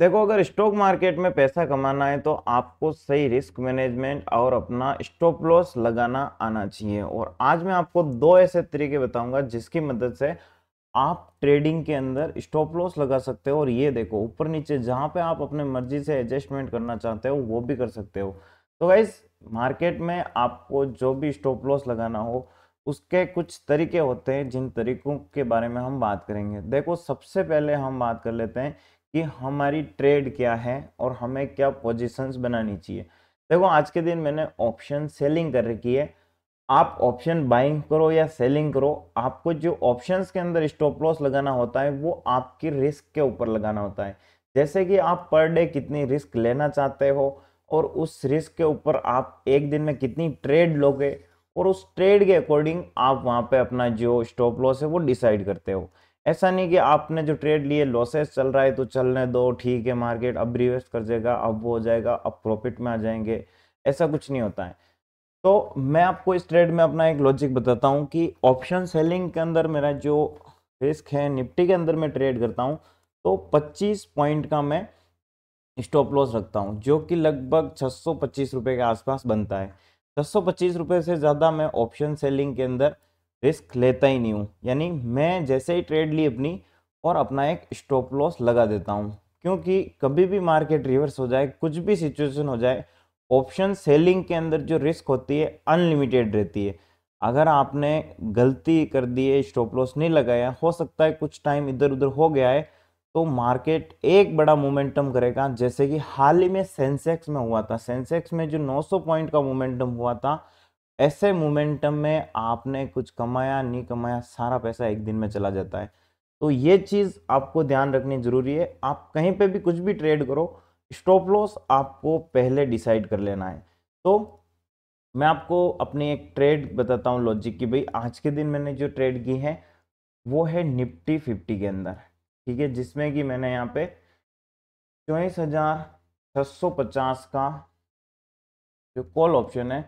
देखो अगर stock market में पैसा कमाना है तो आपको सही रिस्क मैनेजमेंट और अपना स्टॉप लॉस लगाना आना चाहिए और आज मैं आपको दो ऐसे तरीके बताऊंगा जिसकी मदद से आप ट्रेडिंग के अंदर स्टॉप लॉस लगा सकते हो और ये देखो ऊपर नीचे जहाँ पे आप अपने मर्जी से एडजस्टमेंट करना चाहते हो वो भी कर सकते हो तो गाइज मार्केट में आपको जो भी स्टॉप लॉस लगाना हो उसके कुछ तरीके होते हैं जिन तरीकों के बारे में हम बात करेंगे देखो सबसे पहले हम बात कर लेते हैं कि हमारी ट्रेड क्या है और हमें क्या पोजीशंस बनानी चाहिए देखो आज के दिन मैंने ऑप्शन सेलिंग कर रखी है आप ऑप्शन बाइंग करो या सेलिंग करो आपको जो ऑप्शंस के अंदर स्टॉप लॉस लगाना होता है वो आपकी रिस्क के ऊपर लगाना होता है जैसे कि आप पर डे कितनी रिस्क लेना चाहते हो और उस रिस्क के ऊपर आप एक दिन में कितनी ट्रेड लोगे और उस ट्रेड के अकॉर्डिंग आप वहाँ पे अपना जो स्टॉप लॉस है वो डिसाइड करते हो ऐसा नहीं कि आपने जो ट्रेड लिए लॉसेस चल रहा है तो चलने दो ठीक है मार्केट अब रिवेस्ट कर जाएगा अब वो हो जाएगा अब प्रॉफिट में आ जाएंगे ऐसा कुछ नहीं होता है तो मैं आपको इस ट्रेड में अपना एक लॉजिक बताता हूँ कि ऑप्शन सेलिंग के अंदर मेरा जो रिस्क है निफ्टी के अंदर मैं ट्रेड करता हूँ तो 25 पॉइंट का मैं स्टॉप लॉस रखता हूँ जो कि लगभग छः रुपए के आसपास बनता है छः रुपए से ज़्यादा मैं ऑप्शन सेलिंग के अंदर रिस्क लेता ही नहीं हूँ यानी मैं जैसे ही ट्रेड ली अपनी और अपना एक स्टॉप लॉस लगा देता हूँ क्योंकि कभी भी मार्केट रिवर्स हो जाए कुछ भी सिचुएशन हो जाए ऑप्शन सेलिंग के अंदर जो रिस्क होती है अनलिमिटेड रहती है अगर आपने गलती कर दी है स्टॉप लॉस नहीं लगाया हो सकता है कुछ टाइम इधर उधर हो गया है तो मार्केट एक बड़ा मोमेंटम करेगा जैसे कि हाल ही में सेंसेक्स में हुआ था सेंसेक्स में जो 900 पॉइंट का मोमेंटम हुआ था ऐसे मोमेंटम में आपने कुछ कमाया नहीं कमाया सारा पैसा एक दिन में चला जाता है तो ये चीज़ आपको ध्यान रखनी ज़रूरी है आप कहीं पे भी कुछ भी ट्रेड करो स्टॉप लॉस आपको पहले डिसाइड कर लेना है तो मैं आपको अपनी एक ट्रेड बताता हूँ लॉजिक की भाई आज के दिन मैंने जो ट्रेड की है वो है निफ्टी फिफ्टी के अंदर ठीक है जिसमें कि मैंने यहाँ पे चौबीस हज़ार सौ पचास का जो कॉल ऑप्शन है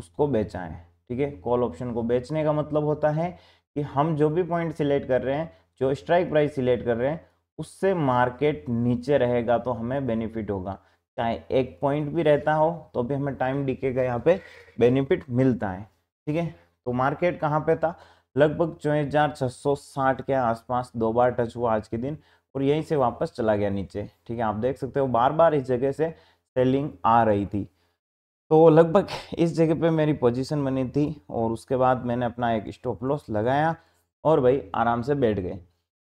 उसको बेचाएं ठीक है कॉल ऑप्शन को बेचने का मतलब होता है कि हम जो भी पॉइंट सिलेक्ट कर रहे हैं जो स्ट्राइक प्राइस सिलेक्ट कर रहे हैं उससे मार्केट नीचे रहेगा तो हमें बेनिफिट होगा चाहे एक पॉइंट भी रहता हो तो भी हमें टाइम डीके का यहाँ पे बेनिफिट मिलता है ठीक है तो मार्केट कहाँ पे था लगभग साठ के आसपास दो बार टच हुआ आज के दिन और यहीं से वापस चला गया नीचे ठीक है आप देख सकते हो बार बार इस जगह से सेलिंग आ रही थी तो लगभग इस जगह पे मेरी पोजीशन बनी थी और उसके बाद मैंने अपना एक स्टॉप लॉस लगाया और भाई आराम से बैठ गए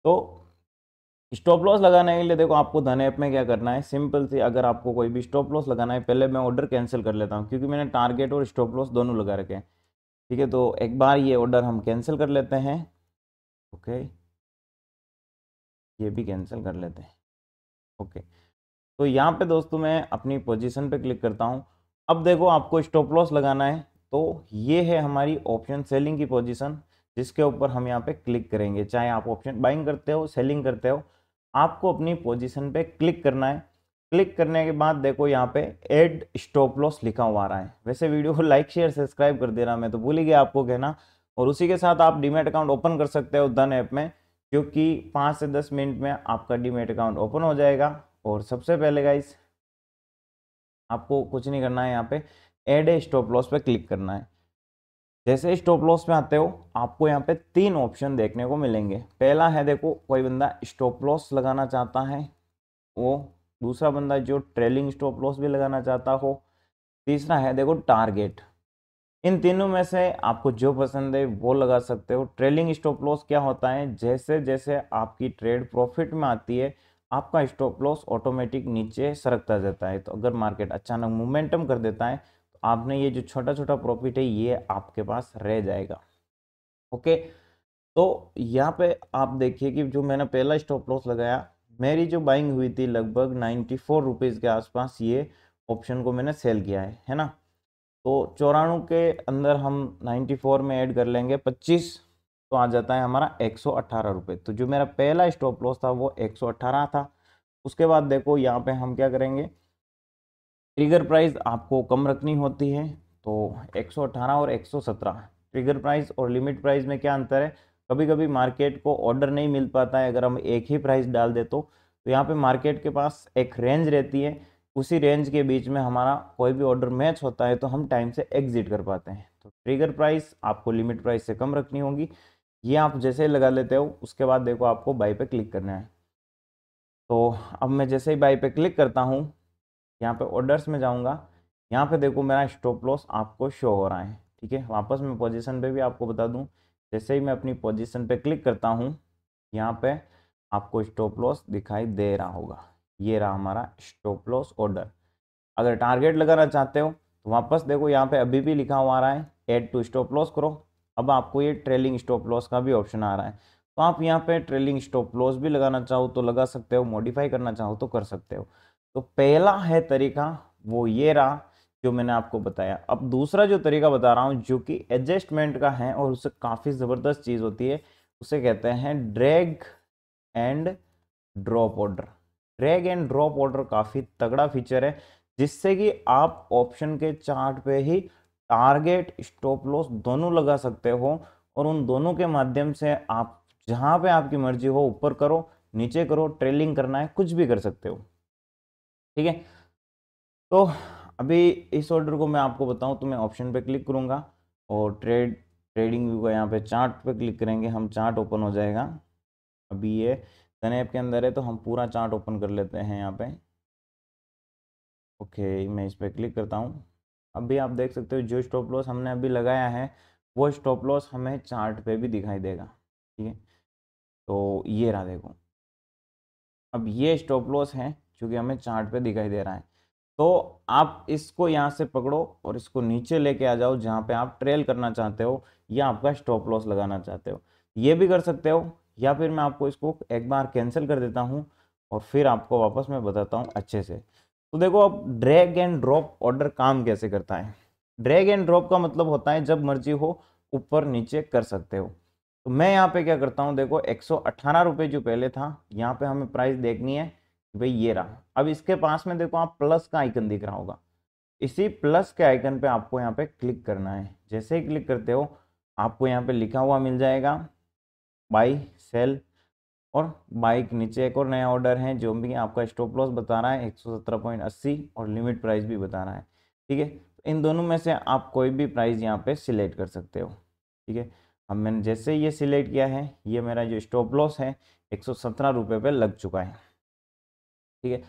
तो स्टॉप लॉस लगाने के लिए देखो आपको धन ऐप में क्या करना है सिंपल सी अगर आपको कोई भी स्टॉप लॉस लगाना है पहले मैं ऑर्डर कैंसिल कर लेता हूँ क्योंकि मैंने टारगेट और स्टॉप लॉस दोनों लगा रखे हैं ठीक है तो एक बार ये ऑर्डर हम कैंसिल कर लेते हैं ओके ये भी कैंसिल कर लेते हैं ओके तो यहाँ पे दोस्तों मैं अपनी पोजीशन पे क्लिक करता हूँ अब देखो आपको स्टॉप लॉस लगाना है तो ये है हमारी ऑप्शन सेलिंग की पोजीशन जिसके ऊपर हम यहाँ पे क्लिक करेंगे चाहे आप ऑप्शन बाइंग करते हो सेलिंग करते हो आपको अपनी पोजीशन पे क्लिक करना है क्लिक करने के बाद देखो यहाँ पे एड स्टॉप लॉस लिखा हुआ आ रहा है वैसे वीडियो को लाइक शेयर सब्सक्राइब कर दे रहा मैं तो भूल ही गया आपको कहना और उसी के साथ आप डीमेट अकाउंट ओपन कर सकते हो धन ऐप में क्योंकि पाँच से दस मिनट में आपका डीमेट अकाउंट ओपन हो जाएगा और सबसे पहले गाइस आपको कुछ नहीं करना है यहाँ पे एड ए स्टॉप लॉस पे क्लिक करना है जैसे स्टॉप लॉस में आते हो आपको यहाँ पे तीन ऑप्शन देखने को मिलेंगे पहला है देखो कोई बंदा स्टॉप लॉस लगाना चाहता है वो दूसरा बंदा जो ट्रेलिंग स्टॉप लॉस भी लगाना चाहता हो तीसरा है देखो टारगेट इन तीनों में से आपको जो पसंद है वो लगा सकते हो ट्रेलिंग स्टॉप लॉस क्या होता है जैसे जैसे आपकी ट्रेड प्रॉफिट में आती है आपका स्टॉप लॉस ऑटोमेटिक नीचे सरकता जाता है तो अगर मार्केट अचानक मोमेंटम कर देता है तो आपने ये जो छोटा छोटा प्रॉफिट है ये आपके पास रह जाएगा ओके तो यहाँ पे आप देखिए कि जो मैंने पहला स्टॉप लॉस लगाया मेरी जो बाइंग हुई थी लगभग नाइन्टी फोर रुपीज़ के आसपास ये ऑप्शन को मैंने सेल किया है है ना तो चौराणु के अंदर हम 94 में ऐड कर लेंगे पच्चीस तो आ जाता है हमारा एक सौ तो जो मेरा पहला स्टॉप लॉस था वो एक था उसके बाद देखो यहाँ पे हम क्या करेंगे ट्रिगर प्राइस आपको कम रखनी होती है तो 118 और 117 ट्रिगर प्राइस और लिमिट प्राइस में क्या अंतर है कभी कभी मार्केट को ऑर्डर नहीं मिल पाता है अगर हम एक ही प्राइस डाल दे तो, तो यहाँ पे मार्केट के पास एक रेंज रहती है उसी रेंज के बीच में हमारा कोई भी ऑर्डर मैच होता है तो हम टाइम से एग्जिट कर पाते हैं तो ट्रिगर प्राइस आपको लिमिट प्राइस से कम रखनी होगी ये आप जैसे ही लगा लेते हो उसके बाद देखो आपको बाई पे क्लिक करना है तो अब मैं जैसे ही बाई पे क्लिक करता हूँ यहाँ पे ऑर्डर्स में जाऊँगा यहाँ पे देखो मेरा स्टॉप लॉस आपको शो हो रहा है ठीक है वापस मैं पोजीशन पे भी आपको बता दूँ जैसे ही मैं अपनी पोजीशन पे क्लिक करता हूँ यहाँ पर आपको स्टॉप लॉस दिखाई दे रहा होगा ये रहा हमारा स्टॉप लॉस ऑर्डर अगर टारगेट लगाना चाहते हो तो वापस देखो यहाँ पे अभी भी लिखा हुआ आ रहा है एड टू स्टॉप लॉस करो अब आपको ये ट्रेलिंग स्टॉप लॉस का भी ऑप्शन आ रहा है तो आप यहाँ पे ट्रेलिंग स्टॉप लॉस भी लगाना चाहो तो लगा सकते हो मॉडिफाई करना चाहो तो कर सकते हो तो पहला है तरीका वो ये रहा जो मैंने आपको बताया अब दूसरा जो तरीका बता रहा हूँ जो कि एडजस्टमेंट का है और उससे काफ़ी ज़बरदस्त चीज़ होती है उसे कहते हैं drag and drop order drag and drop order काफ़ी तगड़ा फीचर है जिससे कि आप ऑप्शन के चार्ट पे ही टारगेट स्टॉप लॉस दोनों लगा सकते हो और उन दोनों के माध्यम से आप जहाँ पे आपकी मर्जी हो ऊपर करो नीचे करो ट्रेलिंग करना है कुछ भी कर सकते हो ठीक है तो अभी इस ऑर्डर को मैं आपको बताऊं तो मैं ऑप्शन पे क्लिक करूंगा और ट्रेड ट्रेडिंग व्यू का यहाँ पे चार्ट पे क्लिक करेंगे हम चार्ट ओपन हो जाएगा अभी ये धन के अंदर है तो हम पूरा चार्ट ओपन कर लेते हैं यहाँ पे ओके मैं इस पर क्लिक करता हूँ अभी आप देख सकते हो जो स्टॉप लॉस हमने अभी लगाया है वो स्टॉप लॉस हमें चार्ट पे भी दिखाई देगा ठीक है तो ये रहा देखो अब ये स्टॉप लॉस है क्योंकि हमें चार्ट पे दिखाई दे रहा है तो आप इसको यहाँ से पकड़ो और इसको नीचे लेके आ जाओ जहाँ पे आप ट्रेल करना चाहते हो या आपका स्टॉप लॉस लगाना चाहते हो ये भी कर सकते हो या फिर मैं आपको इसको एक बार कैंसिल कर देता हूँ और फिर आपको वापस मैं बताता हूँ अच्छे से तो देखो अब ड्रैग एंड ड्रॉप ऑर्डर काम कैसे करता है ड्रैग एंड ड्रॉप का मतलब होता है जब मर्जी हो ऊपर नीचे कर सकते हो तो मैं यहाँ पे क्या करता हूँ देखो एक सौ जो पहले था यहाँ पे हमें प्राइस देखनी है भाई ये रहा अब इसके पास में देखो आप प्लस का आइकन दिख रहा होगा इसी प्लस के आइकन पे आपको यहाँ पे क्लिक करना है जैसे ही क्लिक करते हो आपको यहाँ पे लिखा हुआ मिल जाएगा बाई सेल और बाइक नीचे एक और नया ऑर्डर है जो भी आपका स्टॉप लॉस बता रहा है 117.80 और लिमिट प्राइस भी बता रहा है ठीक है तो इन दोनों में से आप कोई भी प्राइस यहाँ पे सिलेक्ट कर सकते हो ठीक है अब मैंने जैसे ये सिलेक्ट किया है ये मेरा जो स्टॉप लॉस है एक सौ पे लग चुका है ठीक है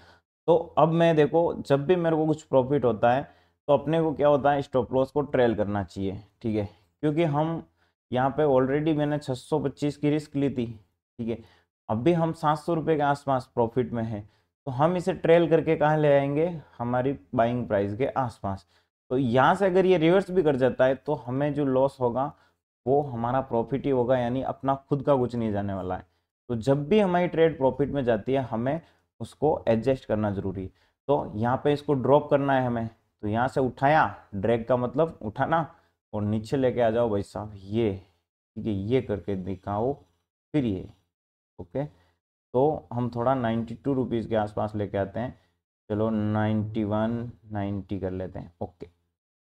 तो अब मैं देखो जब भी मेरे को कुछ प्रॉफिट होता है तो अपने को क्या होता है स्टॉप लॉस को ट्रेल करना चाहिए ठीक है क्योंकि हम यहाँ पे ऑलरेडी मैंने 625 की रिस्क ली थी ठीक है अब भी हम सात सौ रुपये के आसपास प्रॉफिट में हैं तो हम इसे ट्रेल करके कहाँ ले आएंगे हमारी बाइंग प्राइस के आसपास तो यहाँ से अगर ये रिवर्स भी कर जाता है तो हमें जो लॉस होगा वो हमारा प्रॉफिट ही होगा यानी अपना खुद का कुछ नहीं जाने वाला है तो जब भी हमारी ट्रेड प्रॉफिट में जाती है हमें उसको एडजस्ट करना ज़रूरी तो यहाँ पर इसको ड्रॉप करना है हमें तो यहाँ से उठाया ड्रैग का मतलब उठाना और नीचे लेके आ जाओ भाई साहब ये ठीक है ये करके दिखाओ फिर ये ओके तो हम थोड़ा नाइन्टी टू रुपीज़ के आसपास लेके आते हैं चलो नाइन्टी वन नाइन्टी कर लेते हैं ओके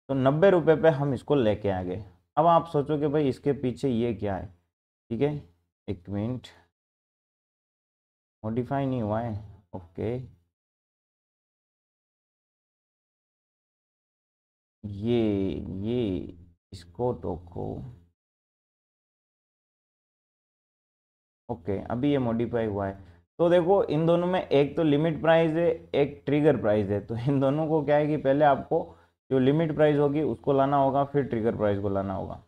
तो नब्बे रुपये पर हम इसको लेके आ गए अब आप सोचो कि भाई इसके पीछे ये क्या है ठीक है एक मिनट मॉडिफाई नहीं हुआ है ओके ये ये इसको टोको ओके अभी ये मॉडिफाई हुआ है तो देखो इन दोनों में एक तो लिमिट प्राइस है एक ट्रिगर प्राइस है तो इन दोनों को क्या है कि पहले आपको जो लिमिट प्राइस होगी उसको लाना होगा फिर ट्रिगर प्राइस को लाना होगा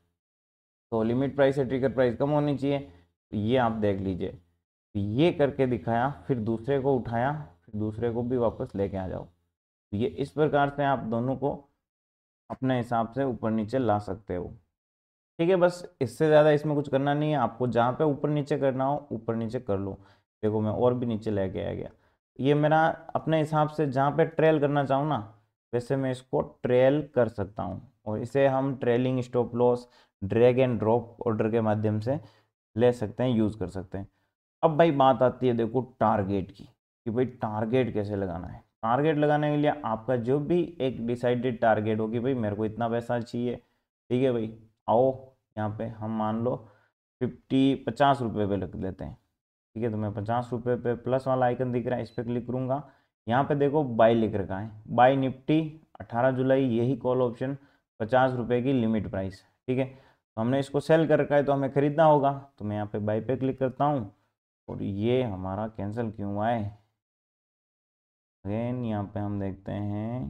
तो लिमिट प्राइस से ट्रिगर प्राइस कम होनी चाहिए तो ये आप देख लीजिए तो ये करके दिखाया फिर दूसरे को उठाया फिर दूसरे को भी वापस लेके आ जाओ तो ये इस प्रकार से आप दोनों को अपने हिसाब से ऊपर नीचे ला सकते हो ठीक है बस इससे ज़्यादा इसमें कुछ करना नहीं है आपको जहाँ पे ऊपर नीचे करना हो ऊपर नीचे कर लो देखो मैं और भी नीचे लेके आ गया ये मेरा अपने हिसाब से जहाँ पे ट्रेल करना चाहूँ ना वैसे मैं इसको ट्रेल कर सकता हूँ और इसे हम trailing stop loss drag and drop order के माध्यम से ले सकते हैं यूज़ कर सकते हैं अब भाई बात आती है देखो टारगेट की कि भाई टारगेट कैसे लगाना है टारगेट लगाने के लिए आपका जो भी एक डिसाइडेड टारगेट होगी भाई मेरे को इतना पैसा चाहिए ठीक है भाई आओ यहाँ पे हम मान लो फिफ्टी पचास रुपये पे लिख देते हैं ठीक है तो मैं पचास रुपये पे प्लस वाला आइकन दिख रहा है इस पर क्लिक करूँगा यहाँ पे देखो बाई लिख रखा है बाई निफ्टी अठारह जुलाई यही कॉल ऑप्शन पचास रुपये की लिमिट प्राइस ठीक है तो हमने इसको सेल कर रखा है तो हमें ख़रीदना होगा तो मैं यहाँ पे बाई पे क्लिक करता हूँ और ये हमारा कैंसिल क्यों हुआ है अगेन यहाँ पे हम देखते हैं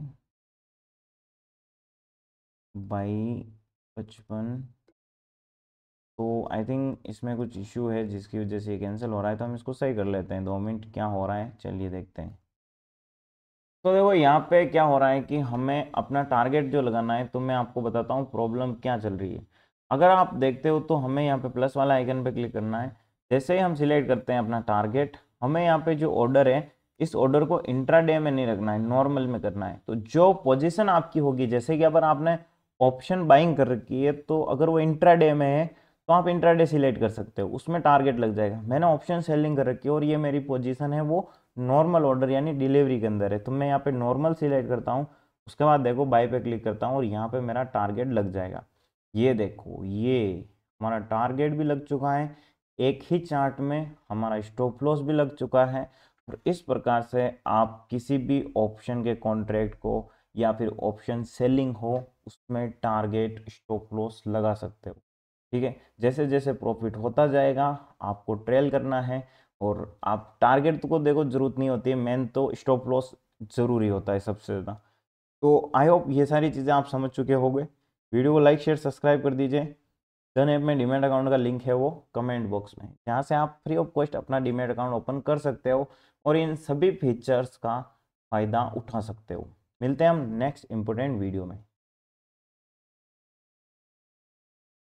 बाई पचपन तो आई थिंक इसमें कुछ इशू है जिसकी वजह से ये कैंसिल हो रहा है तो हम इसको सही कर लेते हैं दो मिनट क्या हो रहा है चलिए देखते हैं तो देखो यहाँ पे क्या हो रहा है कि हमें अपना टारगेट जो लगाना है तो मैं आपको बताता हूँ प्रॉब्लम क्या चल रही है अगर आप देखते हो तो हमें यहाँ पे प्लस वाला आइकन पे क्लिक करना है जैसे ही हम सिलेक्ट करते हैं अपना टारगेट हमें यहाँ पे जो ऑर्डर है इस ऑर्डर को इंट्राडे में नहीं रखना है नॉर्मल में करना है तो जो पोजिशन आपकी होगी जैसे कि अगर आपने ऑप्शन बाइंग कर रखी है तो अगर वो इंट्राडे में है तो आप इंट्राडे सिलेक्ट कर सकते हो उसमें टारगेट लग जाएगा मैंने ऑप्शन सेलिंग कर रखी है और ये मेरी पोजीशन है वो नॉर्मल ऑर्डर यानी डिलीवरी के अंदर है तो मैं यहाँ पे नॉर्मल सिलेक्ट करता हूँ उसके बाद देखो बाई पे क्लिक करता हूँ और यहाँ पे मेरा टारगेट लग जाएगा ये देखो ये हमारा टारगेट भी लग चुका है एक ही चार्ट में हमारा स्टॉप लॉस भी लग चुका है और इस प्रकार से आप किसी भी ऑप्शन के कॉन्ट्रैक्ट को या फिर ऑप्शन सेलिंग हो उसमें टारगेट स्टॉप लॉस लगा सकते हो ठीक है जैसे जैसे प्रॉफिट होता जाएगा आपको ट्रेल करना है और आप टारगेट को देखो ज़रूरत नहीं होती है मेन तो स्टॉप लॉस ज़रूरी होता है सबसे ज़्यादा तो आई होप ये सारी चीज़ें आप समझ चुके होंगे वीडियो को लाइक शेयर सब्सक्राइब कर दीजिए धन ऐप में डिमेट अकाउंट का लिंक है वो कमेंट बॉक्स में जहाँ से आप फ्री ऑफ कॉस्ट अपना डिमेट अकाउंट ओपन कर सकते हो और इन सभी फीचर्स का फ़ायदा उठा सकते हो मिलते हैं हम नेक्स्ट इंपोर्टेंट वीडियो में